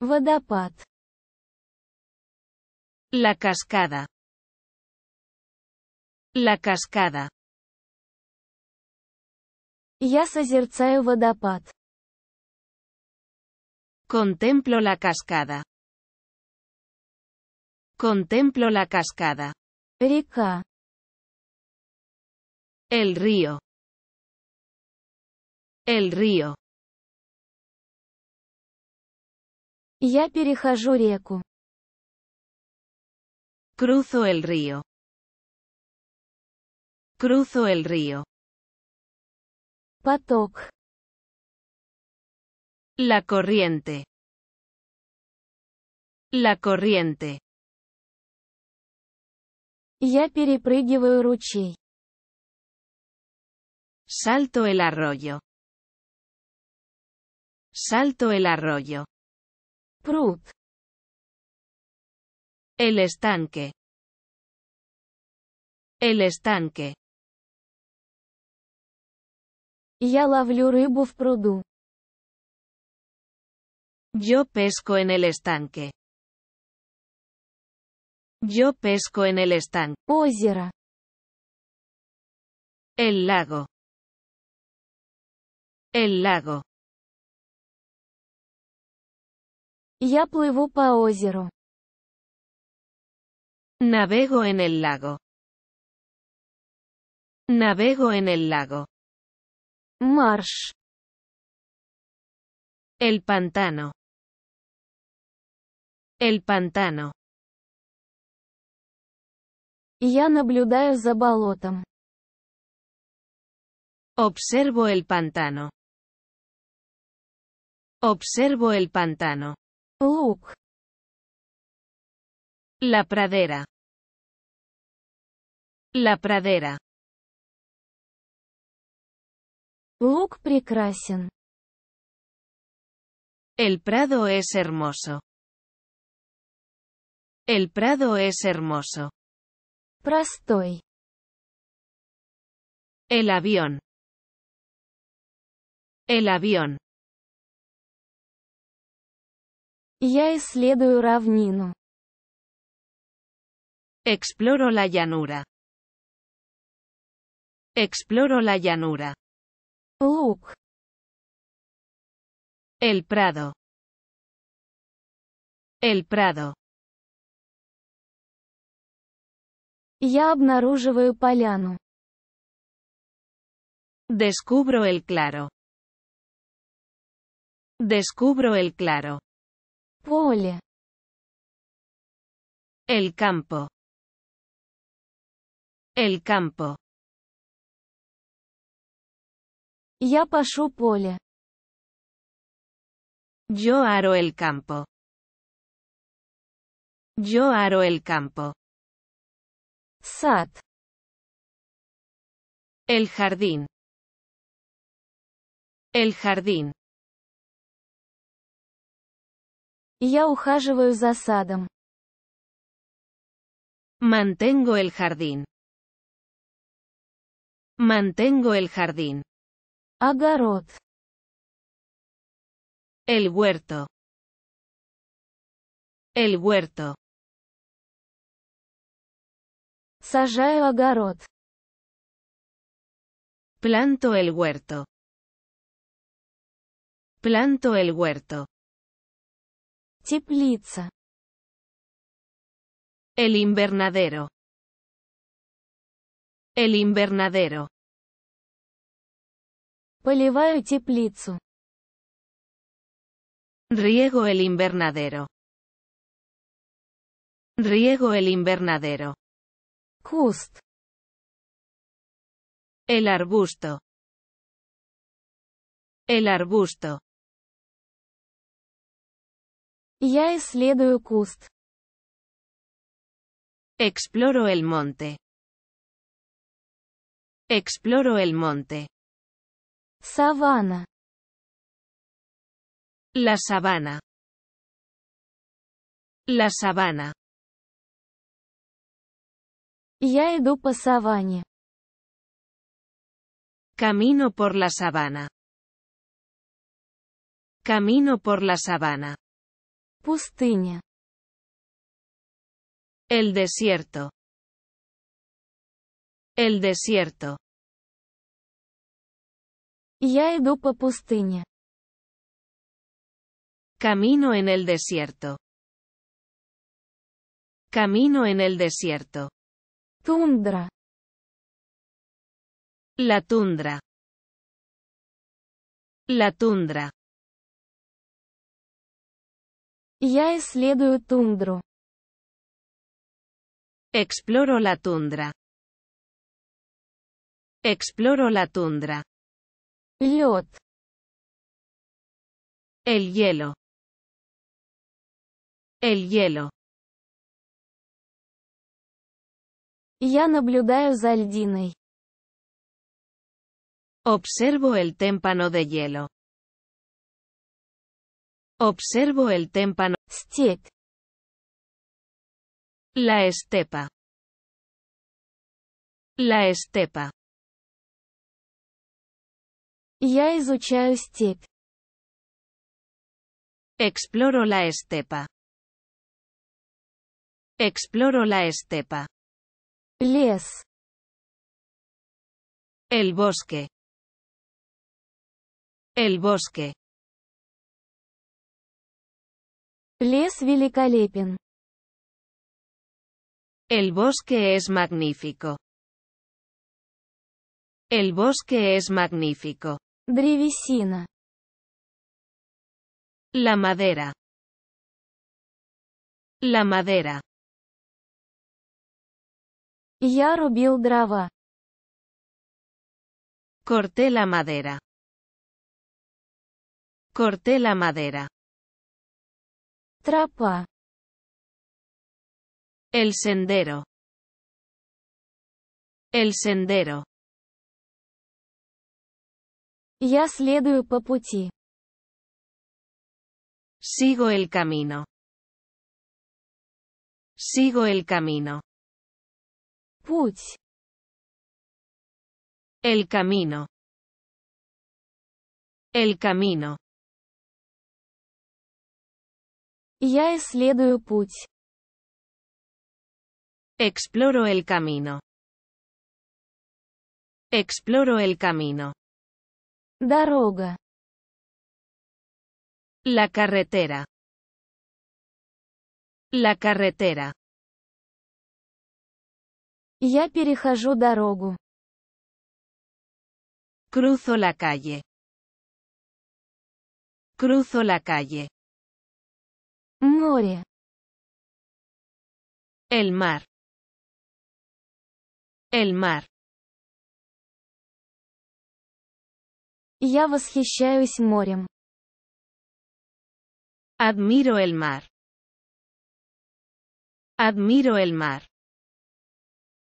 La cascada. La cascada. Я созерцаю водопад. Contemplo la cascada. Contemplo la cascada. Река. El río. El río. Я перехожу Cruzo el río. Cruzo el río. Patok. La corriente. La corriente. Я перепрыгиваю ручей. Salto el arroyo. Salto el arroyo. El estanque. El estanque. Ya ловлю рыбу в Yo pesco en el estanque. Yo pesco en el estanque. El lago. El lago. Я плыву по озеру. Navego en el lago. Navego en el lago. Marsh. El pantano. El pantano. Я наблюдаю за болотом. Observo el pantano. Observo el pantano. La pradera. La pradera. look El prado es hermoso. El prado es hermoso. Prastoy. El avión. El avión. Я исследую равнину. Exploro la llanura. Exploro la llanura. El prado. El prado. Я обнаруживаю поляну. Descubro el claro. Descubro el claro. El campo. El campo. Ya pasó поле. Yo aro el campo. Yo aro el campo. Sat. El jardín. El jardín. Mantengo el jardín. Mantengo el jardín. El huerto. El huerto. Сажаю огород. Planto el huerto. Planto el huerto. Теплица. El invernadero. El invernadero. Поливаю теплицу. Riego el invernadero. Riego el invernadero. Куст. El arbusto. El arbusto. Я исследую куст. Exploro el monte. Exploro el monte. Sabana. La sabana. La sabana. Ya иду по sabana. Camino por la sabana. Camino por la sabana. El desierto. El desierto. Ya иду Camino en el desierto. Camino en el desierto. tundra La tundra. La tundra. Я исследую tundra. Exploro la tundra. Exploro la tundra. Лед. El hielo. El hielo. Ya наблюдаю за Observo el témpano de hielo. Observo el témpano. Stick. La estepa. La estepa. Я изучаю степь. Exploro la estepa. Exploro la estepa. Les. El bosque. El bosque. El bosque es magnífico. El bosque es magnífico. Древесина. La madera. La madera. Я рубил Corté la madera. Corté la madera. El sendero. El sendero. Я Sigo el camino. Sigo el camino. Путь. El camino. El camino. Я el путь. Exploro el camino. Exploro el camino. Дорога. La carretera. La carretera. Ya перехожу дорогу. Cruzo la calle. Cruzo la calle. Море. El mar. El mar. Я восхищаюсь морем. Admiro el mar. Admiro el mar.